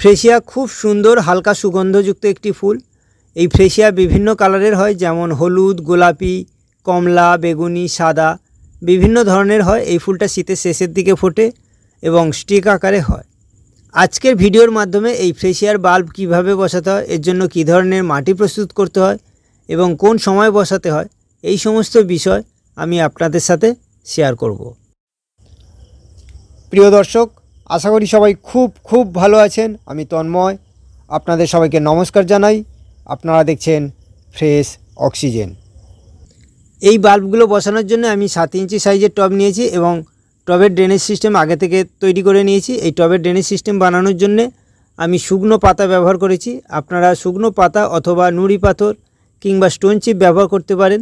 ফ্রেশিয়া খুব সুন্দর হালকা সুগন্ধযুক্ত একটি ফুল এই ফ্রেশিয়া বিভিন্ন কালারের হয় যেমন হলুদ গোলাপি কমলা বেগুনি সাদা বিভিন্ন ধরনের হয় এই ফুলটা শীতের শেষের দিকে ফোটে এবং স্টিক আকারে হয় আজকের ভিডিওর মাধ্যমে এই ফ্রেশিয়ার বাল্ব কিভাবে বসাতে হয় এর জন্য কী ধরনের মাটি প্রস্তুত করতে হয় এবং কোন সময় বসাতে হয় এই সমস্ত বিষয় আমি আপনাদের সাথে শেয়ার করব প্রিয় দর্শক আশা করি সবাই খুব খুব ভালো আছেন আমি তন্ময় আপনাদের সবাইকে নমস্কার জানাই আপনারা দেখছেন ফ্রেশ অক্সিজেন এই বাল্বগুলো বসানোর জন্য আমি সাত ইঞ্চি সাইজের টব নিয়েছি এবং টবের ড্রেনেজ সিস্টেম আগে থেকে তৈরি করে নিয়েছি এই টবের ড্রেনেজ সিস্টেম বানানোর জন্যে আমি শুকনো পাতা ব্যবহার করেছি আপনারা শুকনো পাতা অথবা নুড়ি পাথর কিংবা স্টোন চিপ ব্যবহার করতে পারেন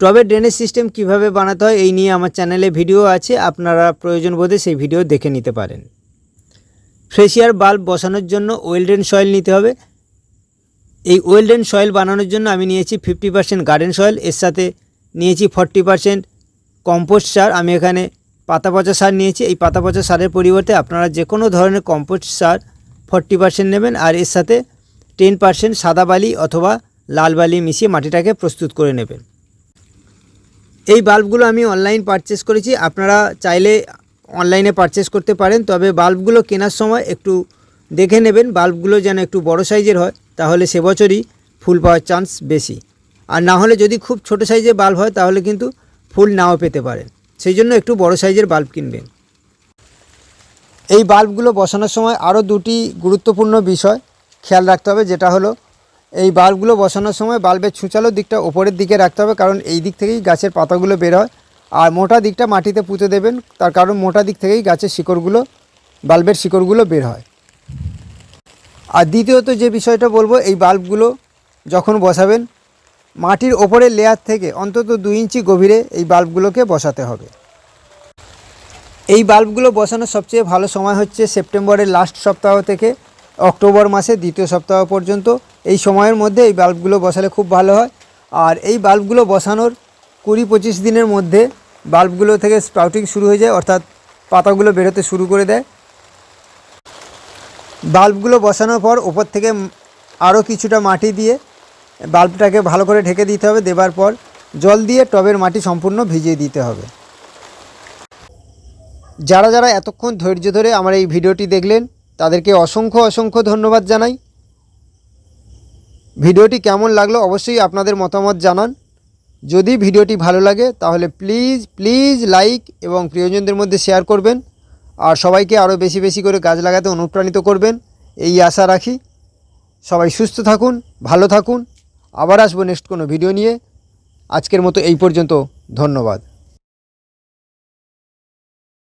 টবে ড্রেনেজ সিস্টেম কিভাবে বানাতে হয় এই নিয়ে আমার চ্যানেলে ভিডিও আছে আপনারা প্রয়োজন বোধে সেই ভিডিও দেখে নিতে পারেন ফ্রেশিয়ার বাল্ব বসানোর জন্য ওয়েলডেন সয়েল নিতে হবে এই ওয়েলডেন সয়েল বানানোর জন্য আমি নিয়েছি ফিফটি পার্সেন্ট গার্ডেন সয়েল এর সাথে নিয়েছি ফর্টি পার্সেন্ট কম্পোস্ট সার আমি এখানে পাতা পচা সার নিয়েছি এই পাতা পচা সারের পরিবর্তে আপনারা যে কোনো ধরনের কম্পোস্ট সার ফর্টি পার্সেন্ট নেবেন আর এর সাথে টেন পার্সেন্ট সাদা বালি অথবা লাল বালি মিশিয়ে মাটিটাকে প্রস্তুত করে নেবেন এই বাল্বগুলো আমি অনলাইন পারচেস করেছি আপনারা চাইলে অনলাইনে পারচেস করতে পারেন তবে বাল্বগুলো কেনার সময় একটু দেখে নেবেন বাল্বগুলো যেন একটু বড় সাইজের হয় তাহলে সে বছরই ফুল পাওয়ার চান্স বেশি আর না হলে যদি খুব ছোট সাইজের বাল্ব হয় তাহলে কিন্তু ফুল নাও পেতে পারেন সেই জন্য একটু বড় সাইজের বাল্ব কিনবেন এই বাল্বগুলো বসানোর সময় আরও দুটি গুরুত্বপূর্ণ বিষয় খেয়াল রাখতে হবে যেটা হলো এই বাল্বগুলো বসানোর সময় বাল্বের ছুঁচালো দিকটা ওপরের দিকে রাখতে হবে কারণ এই দিক থেকেই গাছের পাতাগুলো বের হয় আর মোটা দিকটা মাটিতে পুঁতে দেবেন তার কারণ মোটা দিক থেকেই গাছের শিকড়গুলো বাল্বের শিকড়গুলো বের হয় আর দ্বিতীয়ত যে বিষয়টা বলবো এই বাল্বগুলো যখন বসাবেন মাটির ওপরের লেয়ার থেকে অন্তত দুই ইঞ্চি গভীরে এই বাল্বগুলোকে বসাতে হবে এই বাল্বগুলো বসানোর সবচেয়ে ভালো সময় হচ্ছে সেপ্টেম্বরের লাস্ট সপ্তাহ থেকে অক্টোবর মাসে দ্বিতীয় সপ্তাহ পর্যন্ত এই সময়ের মধ্যে এই বাল্বগুলো বসালে খুব ভালো হয় আর এই বাল্বগুলো বসানোর কুড়ি পঁচিশ দিনের মধ্যে বাল্বগুলো থেকে স্প্রাউটিং শুরু হয়ে যায় অর্থাৎ পাতাগুলো বেরোতে শুরু করে দেয় বাল্বগুলো বসানোর পর ওপর থেকে আরও কিছুটা মাটি দিয়ে বাল্বটাকে ভালো করে ঢেকে দিতে হবে দেবার পর জল দিয়ে টবের মাটি সম্পূর্ণ ভিজিয়ে দিতে হবে যারা যারা এতক্ষণ ধৈর্য ধরে আমার এই ভিডিওটি দেখলেন তাদেরকে অসংখ্য অসংখ্য ধন্যবাদ জানাই ভিডিওটি কেমন লাগলো অবশ্যই আপনাদের মতামত জানান যদি ভিডিওটি ভালো লাগে তাহলে প্লিজ প্লিজ লাইক এবং প্রিয়জনদের মধ্যে শেয়ার করবেন আর সবাইকে আরও বেশি বেশি করে গাছ লাগাতে অনুপ্রাণিত করবেন এই আশা রাখি সবাই সুস্থ থাকুন ভালো থাকুন আবার আসবো নেক্সট কোনো ভিডিও নিয়ে আজকের মতো এই পর্যন্ত ধন্যবাদ